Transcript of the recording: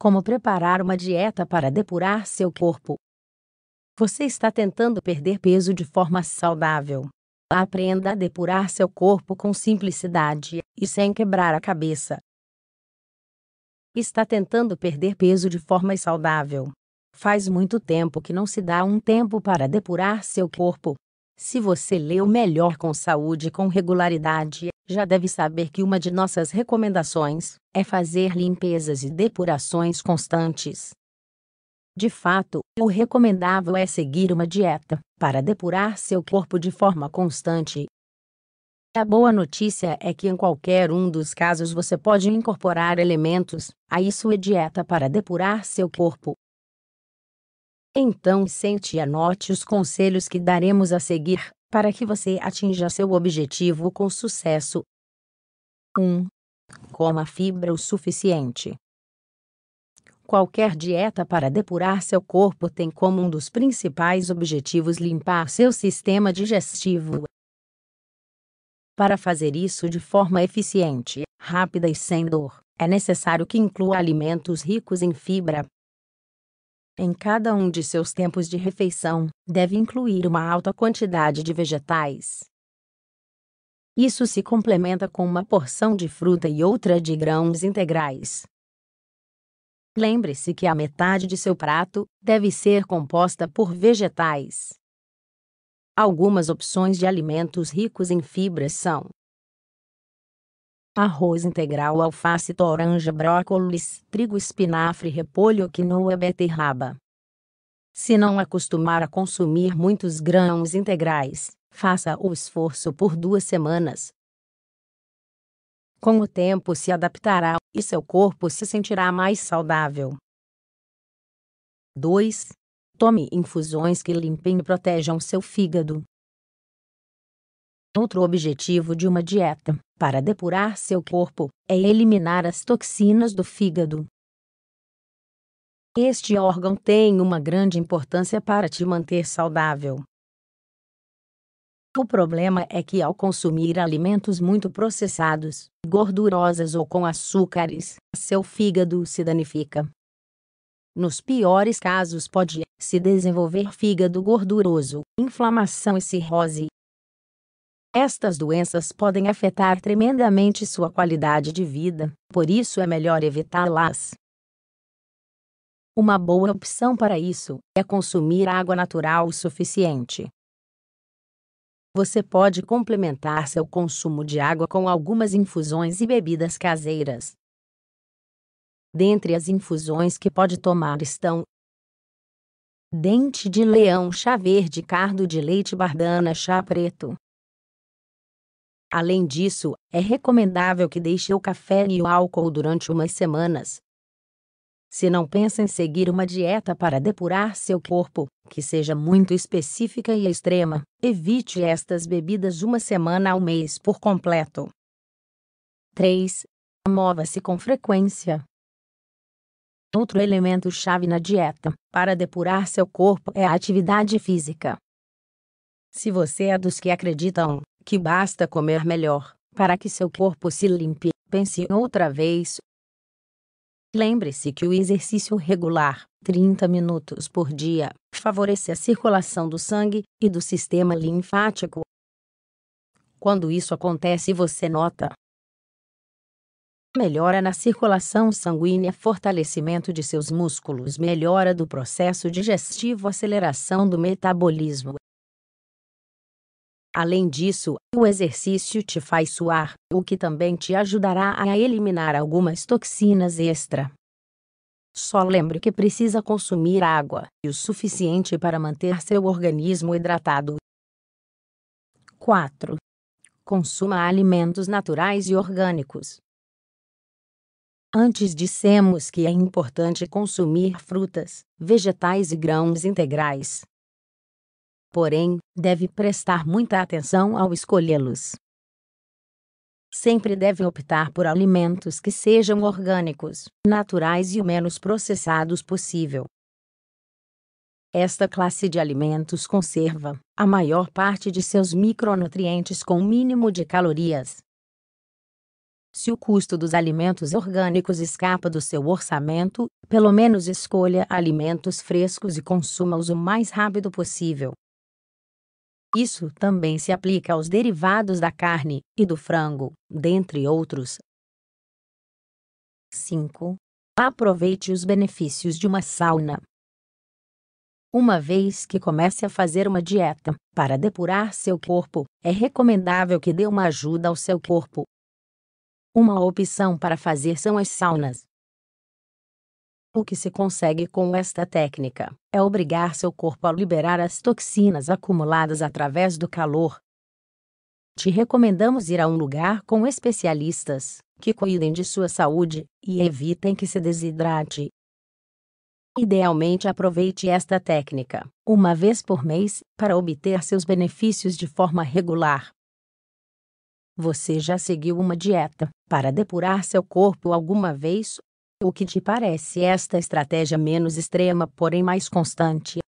Como preparar uma dieta para depurar seu corpo? Você está tentando perder peso de forma saudável. Aprenda a depurar seu corpo com simplicidade e sem quebrar a cabeça. Está tentando perder peso de forma saudável. Faz muito tempo que não se dá um tempo para depurar seu corpo. Se você leu melhor com saúde e com regularidade já deve saber que uma de nossas recomendações é fazer limpezas e depurações constantes. De fato, o recomendável é seguir uma dieta para depurar seu corpo de forma constante. A boa notícia é que em qualquer um dos casos você pode incorporar elementos a isso é dieta para depurar seu corpo. Então sente e anote os conselhos que daremos a seguir para que você atinja seu objetivo com sucesso. 1. Coma fibra o suficiente. Qualquer dieta para depurar seu corpo tem como um dos principais objetivos limpar seu sistema digestivo. Para fazer isso de forma eficiente, rápida e sem dor, é necessário que inclua alimentos ricos em fibra, em cada um de seus tempos de refeição, deve incluir uma alta quantidade de vegetais. Isso se complementa com uma porção de fruta e outra de grãos integrais. Lembre-se que a metade de seu prato deve ser composta por vegetais. Algumas opções de alimentos ricos em fibras são arroz integral, alface, toranja, brócolis, trigo, espinafre, repolho, quinoa, beterraba. Se não acostumar a consumir muitos grãos integrais, faça o esforço por duas semanas. Com o tempo se adaptará e seu corpo se sentirá mais saudável. 2. Tome infusões que limpem e protejam seu fígado. Outro objetivo de uma dieta, para depurar seu corpo, é eliminar as toxinas do fígado. Este órgão tem uma grande importância para te manter saudável. O problema é que ao consumir alimentos muito processados, gordurosas ou com açúcares, seu fígado se danifica. Nos piores casos pode se desenvolver fígado gorduroso, inflamação e cirrose, estas doenças podem afetar tremendamente sua qualidade de vida, por isso é melhor evitá-las. Uma boa opção para isso é consumir água natural o suficiente. Você pode complementar seu consumo de água com algumas infusões e bebidas caseiras. Dentre as infusões que pode tomar estão dente de leão, chá verde, cardo de leite, bardana, chá preto, Além disso, é recomendável que deixe o café e o álcool durante umas semanas. Se não pensa em seguir uma dieta para depurar seu corpo, que seja muito específica e extrema, evite estas bebidas uma semana ao mês por completo. 3. Mova-se com frequência. Outro elemento-chave na dieta para depurar seu corpo é a atividade física. Se você é dos que acreditam que basta comer melhor, para que seu corpo se limpe, pense outra vez. Lembre-se que o exercício regular, 30 minutos por dia, favorece a circulação do sangue e do sistema linfático. Quando isso acontece, você nota melhora na circulação sanguínea, fortalecimento de seus músculos, melhora do processo digestivo, aceleração do metabolismo, Além disso, o exercício te faz suar, o que também te ajudará a eliminar algumas toxinas extra. Só lembre que precisa consumir água o suficiente para manter seu organismo hidratado. 4. Consuma alimentos naturais e orgânicos. Antes dissemos que é importante consumir frutas, vegetais e grãos integrais, porém, deve prestar muita atenção ao escolhê-los. Sempre deve optar por alimentos que sejam orgânicos, naturais e o menos processados possível. Esta classe de alimentos conserva a maior parte de seus micronutrientes com o mínimo de calorias. Se o custo dos alimentos orgânicos escapa do seu orçamento, pelo menos escolha alimentos frescos e consuma-os o mais rápido possível. Isso também se aplica aos derivados da carne e do frango, dentre outros. 5. Aproveite os benefícios de uma sauna. Uma vez que comece a fazer uma dieta para depurar seu corpo, é recomendável que dê uma ajuda ao seu corpo. Uma opção para fazer são as saunas. O que se consegue com esta técnica é obrigar seu corpo a liberar as toxinas acumuladas através do calor. Te recomendamos ir a um lugar com especialistas que cuidem de sua saúde e evitem que se desidrate. Idealmente, aproveite esta técnica uma vez por mês para obter seus benefícios de forma regular. Você já seguiu uma dieta para depurar seu corpo alguma vez o que te parece esta estratégia menos extrema, porém mais constante,